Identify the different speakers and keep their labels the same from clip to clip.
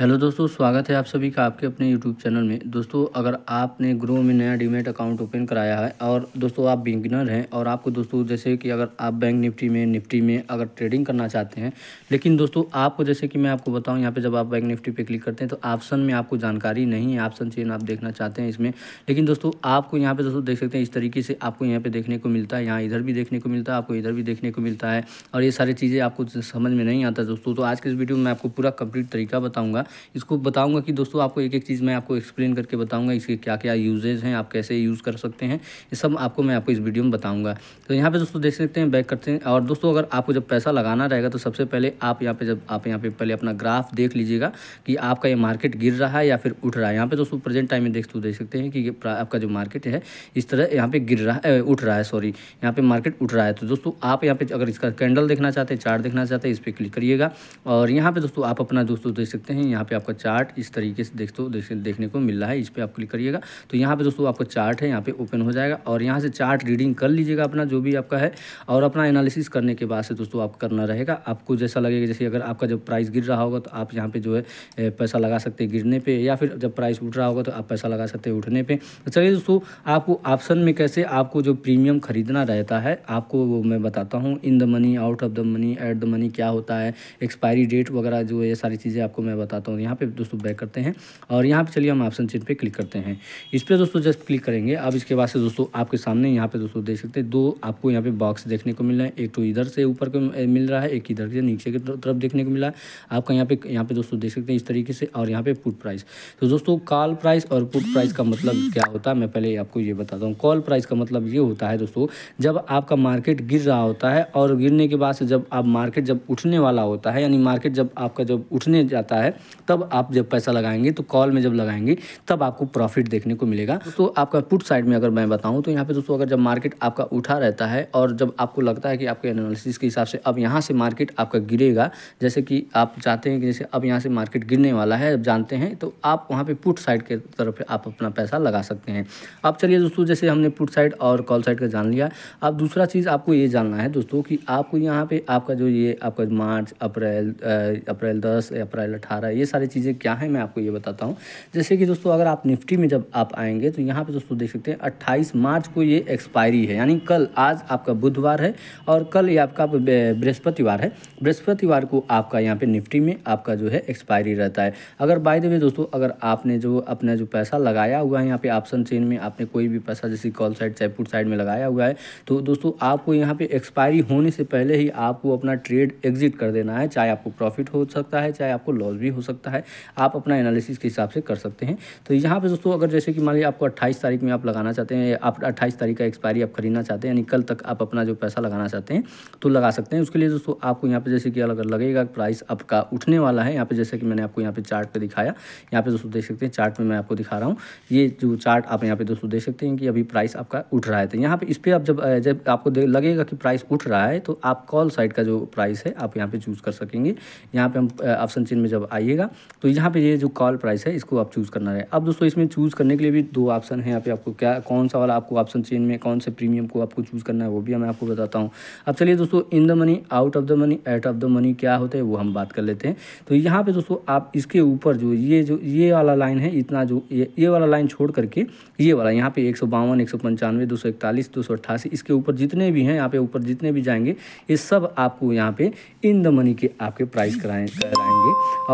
Speaker 1: hello दोस्तों स्वागत है आप सभी का आपके अपने यूट्यूब चैनल में दोस्तों अगर आपने ग्रो में नया डीमेट अकाउंट ओपन कराया है और दोस्तों आप बिगिनर हैं और आपको दोस्तों जैसे कि अगर आप बैंक निफ्टी में निफ्टी में अगर ट्रेडिंग करना चाहते हैं लेकिन दोस्तों आपको जैसे कि मैं आपको बताऊँ यहाँ पर जब आप बैंक निफ्टी पर क्लिक करते हैं तो ऑप्शन में आपको जानकारी नहीं है ऑप्शन चेन आप देखना चाहते हैं इसमें लेकिन दोस्तों आपको यहाँ पर दोस्तों देख सकते हैं इस तरीके से आपको यहाँ पर देखने को मिलता है यहाँ इधर भी देखने को मिलता है आपको इधर भी देखने को मिलता है और ये सारी चीज़ें आपको समझ में नहीं आता दोस्तों तो आज के इस वीडियो में आपको पूरा कम्प्लीट तरीका बताऊँगा इसको बताऊंगा कि दोस्तों आपको एक एक चीज़ मैं आपको एक्सप्लेन करके बताऊंगा इसके क्या क्या यूजेज हैं आप कैसे यूज़ कर सकते हैं ये सब आपको मैं आपको इस वीडियो में बताऊँगा तो यहाँ पर दोस्तों देख सकते हैं बैक करते हैं और दोस्तों अगर आपको जब पैसा लगाना रहेगा तो सबसे पहले आप यहाँ पर जब आप यहाँ पर पहले अपना ग्राफ देख लीजिएगा कि आपका ये मार्केट गिर रहा है या फिर उठ रहा है यहाँ पर दोस्तों प्रेजेंट टाइम में देख तो देख सकते हैं कि आपका जो मार्केट है इस तरह यहाँ पर गिर रहा है उठ रहा है सॉरी यहाँ पे मार्केट उठ रहा है तो दोस्तों आप यहाँ पे अगर इसका कैंडल देखना चाहते हैं चार्ट देखना चाहते हैं इस पर क्लिक करिएगा और यहाँ पे दोस्तों आप अपना दोस्तों देख सकते हैं यहाँ पे आपका चार्ट इस तरीके से देख देखने को मिल रहा है इस पर आप क्लिक करिएगा तो यहाँ पे दोस्तों आपका चार्ट है यहाँ पे ओपन हो जाएगा और यहाँ से चार्ट रीडिंग कर लीजिएगा अपना जो भी आपका है और अपना एनालिसिस करने के बाद से दोस्तों आप करना रहेगा आपको जैसा लगेगा जैसे अगर आपका जब प्राइस गिर रहा होगा तो आप यहाँ पर जो है पैसा लगा सकते हैं गिरने पर या फिर जब प्राइस उठ रहा होगा तो आप पैसा लगा सकते हैं उठने पर तो चलिए दोस्तों आपको ऑप्शन में कैसे आपको जो प्रीमियम खरीदना रहता है आपको वो मैं बताता हूँ in the money out of the money at the money क्या होता है एक्सपायरी डेट वगैरह जो ये सारी चीज़ें आपको मैं बताता हूँ दिखाता तो हूँ यहाँ पे दोस्तों बैक करते हैं और यहाँ पे चलिए हम ऑप्शन चेन पे क्लिक करते हैं इस पर दोस्तों जस्ट क्लिक करेंगे अब इसके बाद से दोस्तों आपके सामने यहाँ पे दोस्तों देख सकते हैं दो आपको यहाँ पे बॉक्स देखने को मिल रहा है एक तो इधर से ऊपर को मिल रहा है एक इधर से नीचे की तरफ देखने को मिला है आपका यहाँ पे यहाँ पे दोस्तों देख सकते हैं इस तरीके से और यहाँ पे पुट प्राइस तो दोस्तों कॉल प्राइस और पुट प्राइस का मतलब क्या होता है मैं पहले आपको ये बताता हूँ कॉल प्राइस का मतलब ये होता है दोस्तों जब आपका मार्केट गिर रहा होता है और गिरने के बाद से जब आप मार्केट जब उठने वाला होता है यानी मार्केट जब आपका जब उठने जाता है तब आप जब पैसा लगाएंगे तो कॉल में जब लगाएंगे तब आपको प्रॉफिट देखने को मिलेगा तो आपका पुट साइड में अगर मैं बताऊँ तो यहाँ पे दोस्तों अगर जब मार्केट आपका उठा रहता है और जब आपको लगता है कि आपके एनालिसिस के हिसाब से अब यहाँ से मार्केट आपका गिरेगा जैसे कि आप चाहते हैं कि जैसे अब यहाँ से मार्केट गिरने वाला है अब जानते हैं तो आप वहाँ पर पुट साइड के तरफ आप अपना पैसा लगा सकते हैं अब चलिए दोस्तों जैसे हमने पुट साइड और कॉल साइड का जान लिया अब दूसरा चीज़ आपको ये जानना है दोस्तों कि आपको यहाँ पर आपका जो ये आपका मार्च अप्रैल अप्रैल दस अप्रैल अठारह ये सारी चीज़ें क्या हैं मैं आपको ये बताता हूँ जैसे कि दोस्तों अगर आप निफ्टी में जब आप आएंगे तो यहाँ पर दोस्तों देख सकते हैं अट्ठाईस मार्च को ये एक्सपायरी है यानी कल आज आपका बुधवार है और कल ये आपका बृहस्पतिवार है बृहस्पतिवार को आपका यहाँ पर निफ्टी में आपका जो है एक्सपायरी रहता है अगर बाय द वे दोस्तों अगर आपने जो अपना जो पैसा लगाया हुआ है यहाँ पे ऑप्शन चेन में आपने कोई भी पैसा जैसे कॉल साइड जयपुर साइड में लगाया हुआ है तो दोस्तों आपको यहाँ पे एक्सपायरी होने से पहले ही आपको अपना ट्रेड एग्जिट कर देना है चाहे आपको प्रॉफिट हो सकता है चाहे आपको लॉस भी हो सकता है सकता है आप अपना एनालिसिस के हिसाब से कर सकते हैं तो यहाँ पर दोस्तों अगर जैसे कि मान लीजिए आपको अट्ठाईस तारीख में आप लगाना चाहते हैं आप अट्ठाईस तारीख का एक्सपायरी आप खरीदना चाहते हैं यानी कल तक आप अपना जो पैसा लगाना चाहते हैं तो लगा सकते हैं उसके लिए दोस्तों आपको यहाँ पर जैसे कि अगर लगेगा प्राइस आपका उठने वाला है यहाँ पर जैसे कि मैंने आपको यहाँ पर चार्ट पर दिखाया यहाँ पर दोस्तों देख सकते हैं चार्ट में मैं आपको दिखा रहा हूँ ये जो चार्ट आप यहाँ पे दोस्तों देख सकते हैं कि अभी प्राइस आपका उठ रहा है तो यहाँ पर इस पर आप जब जब आपको लगेगा कि प्राइस उठ रहा है तो आप कॉल साइड का जो प्राइस है आप यहाँ पर चूज़ कर सकेंगे यहाँ पर हम ऑप्शन चिन्ह में जब आइए करेगा तो यहाँ पे ये जो कॉल प्राइस है इसको आप चूज़ करना है अब दोस्तों इसमें चूज़ करने के लिए भी दो ऑप्शन है यहाँ पे आपको क्या कौन सा वाला आपको ऑप्शन चेन में कौन से प्रीमियम को आपको चूज़ करना है वो भी मैं आपको बताता हूँ अब चलिए दोस्तों in the money out of the money at of the money क्या होता है वो हम बात कर लेते हैं तो यहाँ पर दोस्तों आप इसके ऊपर जो ये जो ये वाला लाइन है इतना जो ये, वाला लाइन छोड़ करके ये वाला यहाँ पे एक सौ बावन एक सौ पंचानवे दो सौ इकतालीस दो सौ अट्ठासी इसके ऊपर जितने भी हैं यहाँ पे ऊपर जितने भी जाएंगे ये सब आपको यहाँ पे इन द मनी के आपके प्राइस कराएंगे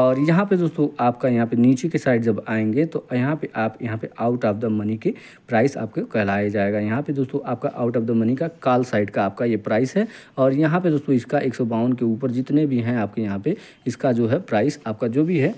Speaker 1: और यहाँ यहाँ पे दोस्तों आपका यहाँ पे नीचे के साइड जब आएंगे तो यहाँ पे आप यहाँ पे आउट ऑफ द मनी के प्राइस आपको कहलाया जाएगा यहाँ पे दोस्तों आपका आउट ऑफ द मनी का कॉल साइड का आपका ये प्राइस है और यहाँ पे दोस्तों इसका एक के ऊपर जितने भी हैं आपके यहाँ पे इसका जो है प्राइस आपका जो भी है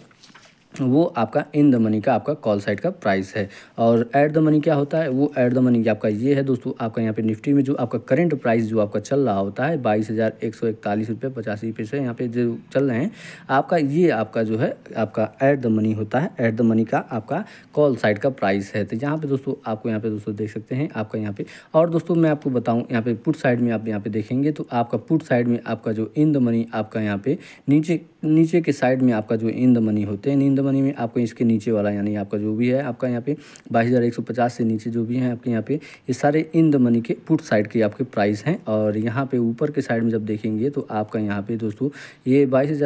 Speaker 1: वो आपका इन द मनी का आपका कॉल साइड का प्राइस है और एट द मनी क्या होता है वो एट द मनी आपका ये है दोस्तों आपका यहाँ पे निफ्टी में जो आपका करंट प्राइस जो आपका चल रहा होता है बाईस हज़ार एक सौ इकतालीस रुपये पचासी पैसे यहाँ पे जो चल रहे हैं आपका ये आपका जो है आपका एट द मनी होता है एट द मनी का आपका कॉल साइड का प्राइस है तो यहाँ पर दोस्तों आपको यहाँ पर दोस्तों देख सकते हैं आपका यहाँ पर और दोस्तों मैं आपको बताऊँ यहाँ पर पुट साइड में आप यहाँ पर देखेंगे तो आपका पुट साइड में आपका जो इन द मनी आपका यहाँ पर नीचे नीचे के साइड में आपका जो इन द मनी होते हैं इन द मनी में आपको इसके नीचे वाला यानी आपका जो भी है आपका यहाँ पे बाईस हज़ार एक सौ पचास से नीचे जो भी है आपके यहाँ पे ये सारे इन द मनी के पुट साइड के आपके प्राइस हैं और यहाँ पे ऊपर के साइड में जब देखेंगे तो आपका यहाँ पे दोस्तों ये बाईस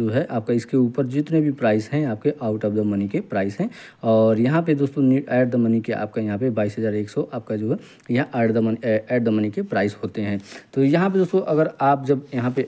Speaker 1: जो है आपका इसके ऊपर जितने भी प्राइस हैं आपके आउट ऑफ द मनी के प्राइस हैं और यहाँ पे दोस्तों एट द मनी के आपका यहाँ पे सौ आपका जो है यहाँ at the money at the money के प्राइस होते हैं तो यहाँ पे दोस्तों अगर आप जब यहाँ पे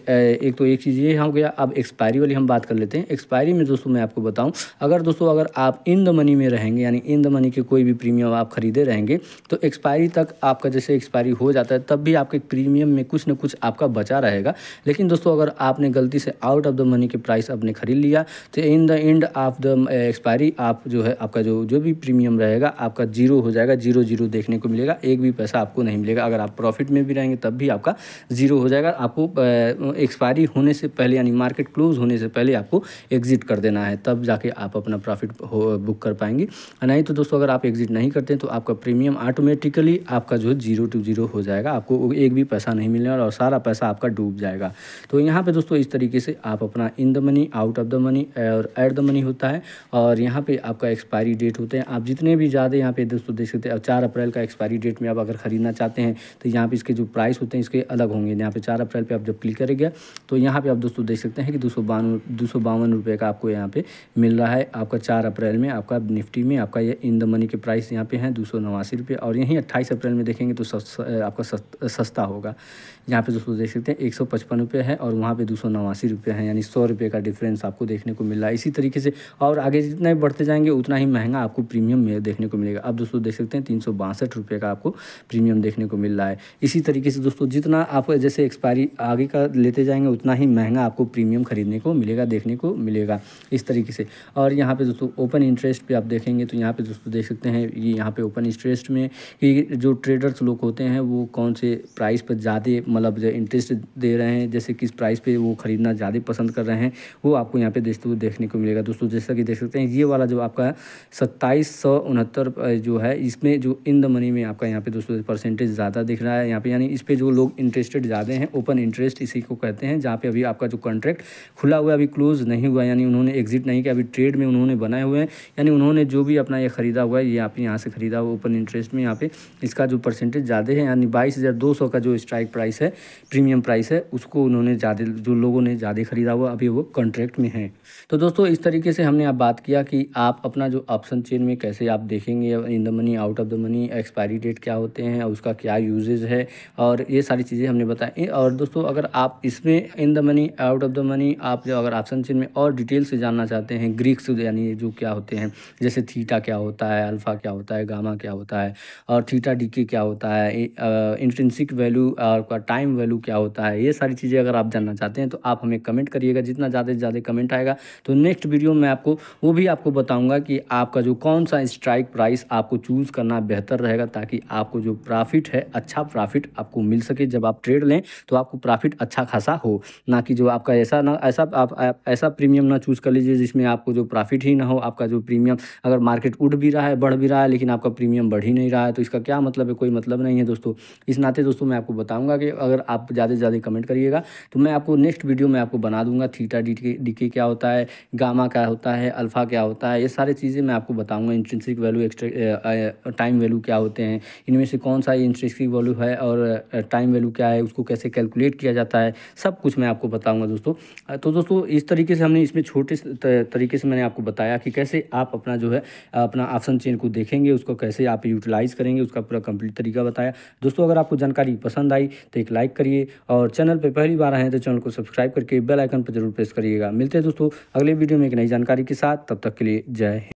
Speaker 1: एक तो एक चीज़ ये हो गया अब एक्सपायरी वाली हम बात कर लेते हैं एक्सपायरी में दोस्तों मैं आपको बताऊँ हूँ अगर दोस्तों अगर आप इन द मनी में रहेंगे यानी इन द मनी के कोई भी प्रीमियम आप खरीदे रहेंगे तो एक्सपायरी तक आपका जैसे एक्सपायरी हो जाता है तब भी आपके प्रीमियम में कुछ ना कुछ आपका बचा रहेगा लेकिन दोस्तों अगर आपने गलती से आउट ऑफ द मनी के प्राइस आपने खरीद लिया तो in the end of the expiry आप जो है आपका जो जो भी प्रीमियम रहेगा आपका जीरो हो जाएगा जीरो जीरो देखने को मिलेगा एक भी पैसा आपको नहीं मिलेगा अगर आप प्रॉफिट में भी रहेंगे तब भी आपका जीरो हो जाएगा आपको एक्सपायरी होने से पहले यानी मार्केट क्लोज होने से पहले आपको एग्जिट कर देना है तब जाके आप अपना प्रॉफिट बुक कर पाएंगे नहीं तो दोस्तों अगर आप एग्जिट नहीं करते हैं तो आपका प्रीमियम ऑटोमेटिकली आपका जो है जीरो टू जीरो हो जाएगा आपको एक भी पैसा नहीं मिलने और सारा पैसा आपका डूब जाएगा तो यहाँ पर दोस्तों इस तरीके से आप अपना in the money out of the money और एट द मनी होता है और यहाँ पर आपका एक्सपायरी डेट होते हैं आप जितने भी ज़्यादा यहाँ पे दोस्तों देख सकते हैं चार अप्रैल का एक्सपायरी डेट में आप अगर ख़रीदना चाहते हैं तो यहाँ पर इसके जो प्राइस होते हैं इसके अलग होंगे यहाँ पे चार अप्रैल पे आप जब क्लिक करेंगे तो यहाँ पे आप दोस्तों देख सकते हैं कि दो सौ बावन रुपये का आपको यहाँ पे मिल रहा है आपका चार अप्रैल में आपका निफ्टी में आपका ये इन द मनी के प्राइस यहाँ पे हैं दो सौ नवासी रुपये और यहीं अट्ठाईस अप्रैल में देखेंगे तो सस, आपका सस्ता, सस्ता होगा यहाँ पे दोस्तों देख सकते हैं एक सौ पचपन रुपये है और वहाँ पे दो सौ नवासी रुपये हैं यानी सौ रुपये का डिफरेंस आपको देखने को मिल रहा है इसी तरीके से और आगे जितना ही बढ़ते जाएंगे उतना ही महंगा आपको प्रीमियम देखने को मिलेगा अब दोस्तों देख सकते हैं तीन सौ बासठ रुपये का आपको प्रीमियम देखने को मिल रहा है इसी तरीके से दोस्तों जितना आप जैसे एक्सपायरी आगे का लेते जाएंगे उतना ही महंगा आपको प्रीमियम खरीदने को मिलेगा देखने को मिलेगा इस तरीके से और यहाँ पे दोस्तों ओपन इंटरेस्ट पे आप देखेंगे तो यहाँ पे दोस्तों देख सकते हैं ये यहाँ पे ओपन इंटरेस्ट में कि जो ट्रेडर्स लोग होते हैं वो कौन से प्राइस पर ज़्यादा मतलब इंटरेस्ट दे रहे हैं जैसे किस प्राइस पर वो ख़रीदना ज़्यादा पसंद कर रहे हैं वो आपको यहाँ पर हुए देखने को मिलेगा दोस्तों जैसा कि देख सकते हैं ये वाला जो आपका सत्ताईस जो है इसमें जो इन द मनी में आपका यहाँ पे दोस्तों परसेंटेज ज़्यादा दिख रहा है यहाँ पर यानी इस पर जो लोग इंटरेस्टेड ज़्यादा हैं ओपन इंटरेस्ट इसी को कहते हैं जहाँ पे अभी आपका जो कॉन्ट्रैक्ट खुला हुआ अभी क्लोज नहीं हुआ यानी उन्होंने एग्जिट नहीं किया अभी ट्रेड में उन्होंने बनाए हुए हैं यानी उन्होंने जो भी अपना ये खरीदा हुआ है ये आप यहाँ से खरीदा हुआ ओपन इंटरेस्ट में यहाँ पे इसका जो परसेंटेज ज़्यादा है यानी बाईस हज़ार दो सौ का जो स्ट्राइक प्राइस है प्रीमियम प्राइस है उसको उन्होंने ज़्यादा जो लोगों ने ज़्यादा खरीदा हुआ अभी वो कॉन्ट्रैक्ट में है तो दोस्तों इस तरीके से हमने आप बात किया कि आप अपना जो ऑप्शन चेन में कैसे आप देखेंगे in the money out of the money expiry date क्या होते हैं उसका क्या यूजेज है और ये सारी चीज़ें हमने बताई और दोस्तों अगर आप इसमें in the money out of the money आप जो अगर ऑप्शन चेन में और डिटेल से जानना चाहते हैं हैं ग्रीक्स यानी जो क्या होते हैं जैसे थीटा क्या होता है अल्फ़ा क्या होता है गामा क्या होता है और थीटा डी क्या होता है इंट्रेंसिक वैल्यू और टाइम वैल्यू क्या होता है ये सारी चीज़ें अगर आप जानना चाहते हैं तो आप हमें कमेंट करिएगा जितना ज़्यादा से ज़्यादा कमेंट आएगा तो नेक्स्ट वीडियो में आपको वो भी आपको बताऊँगा कि आपका जो कौन सा स्ट्राइक प्राइस आपको चूज़ करना बेहतर रहेगा ताकि आपको जो प्रॉफिट है अच्छा प्रॉफिट आपको मिल सके जब आप ट्रेड लें तो आपको प्रॉफिट अच्छा खासा हो ना कि जो आपका ऐसा ना ऐसा आप ऐसा प्रीमियम ना चूज़ कर लीजिए जिसमें आप आपको जो प्रॉफिट ही ना हो आपका जो प्रीमियम अगर मार्केट उठ भी रहा है बढ़ भी रहा है लेकिन आपका प्रीमियम बढ़ ही नहीं रहा है तो इसका क्या मतलब है कोई मतलब नहीं है दोस्तों इस नाते दोस्तों मैं आपको बताऊँगा कि अगर आप ज़्यादा से ज़्यादा कमेंट करिएगा तो मैं आपको नेक्स्ट वीडियो में आपको बना दूँगा थीटा डी के क्या होता है गामा क्या होता है अल्फ़ा क्या होता है ये सारी चीज़ें मैं आपको बताऊँगा intrinsic value extra time value क्या होते हैं इनमें से कौन सा इंट्रेंसिक वैल्यू है और टाइम वैल्यू क्या है उसको कैसे कैलकुलेट किया जाता है सब कुछ मैं आपको बताऊँगा दोस्तों तो दोस्तों इस तरीके से हमने इसमें छोटे तरीके तरीके से मैंने आपको बताया कि कैसे आप अपना जो है अपना ऑप्शन चेन को देखेंगे उसको कैसे आप यूटिलाइज़ करेंगे उसका पूरा कंप्लीट तरीका बताया दोस्तों अगर आपको जानकारी पसंद आई तो एक लाइक करिए और चैनल पर पहली बार आए तो चैनल को सब्सक्राइब करके बेलाइकन पर जरूर प्रेस करिएगा मिलते हैं दोस्तों अगले वीडियो में एक नई जानकारी के साथ तब तक के लिए जय हिंद